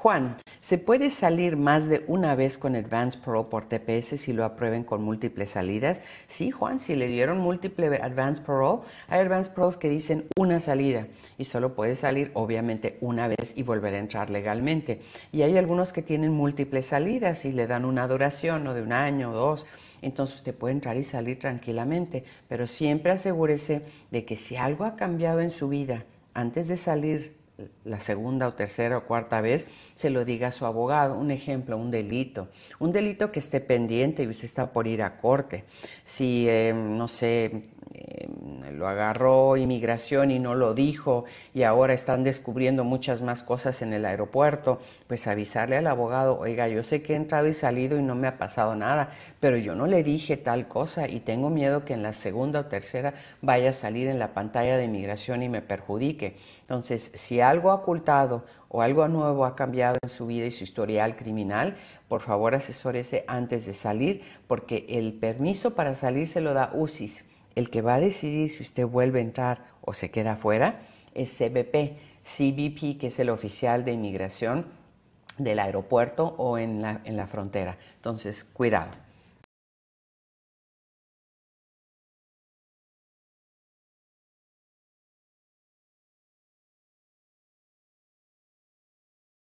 Juan, ¿se puede salir más de una vez con Advance Pro por TPS si lo aprueben con múltiples salidas? Sí, Juan, si le dieron múltiple Advance Pro, hay Advance Pros que dicen una salida y solo puede salir obviamente una vez y volver a entrar legalmente. Y hay algunos que tienen múltiples salidas y le dan una duración o de un año o dos entonces usted puede entrar y salir tranquilamente, pero siempre asegúrese de que si algo ha cambiado en su vida antes de salir la segunda o tercera o cuarta vez, se lo diga a su abogado. Un ejemplo, un delito. Un delito que esté pendiente y usted está por ir a corte. Si, eh, no sé, lo agarró inmigración y no lo dijo y ahora están descubriendo muchas más cosas en el aeropuerto, pues avisarle al abogado, oiga, yo sé que he entrado y salido y no me ha pasado nada, pero yo no le dije tal cosa y tengo miedo que en la segunda o tercera vaya a salir en la pantalla de inmigración y me perjudique. Entonces, si algo ha ocultado o algo nuevo ha cambiado en su vida y su historial criminal, por favor asesórese antes de salir, porque el permiso para salir se lo da UCIS el que va a decidir si usted vuelve a entrar o se queda afuera es CBP, CBP, que es el oficial de inmigración del aeropuerto o en la, en la frontera. Entonces, cuidado.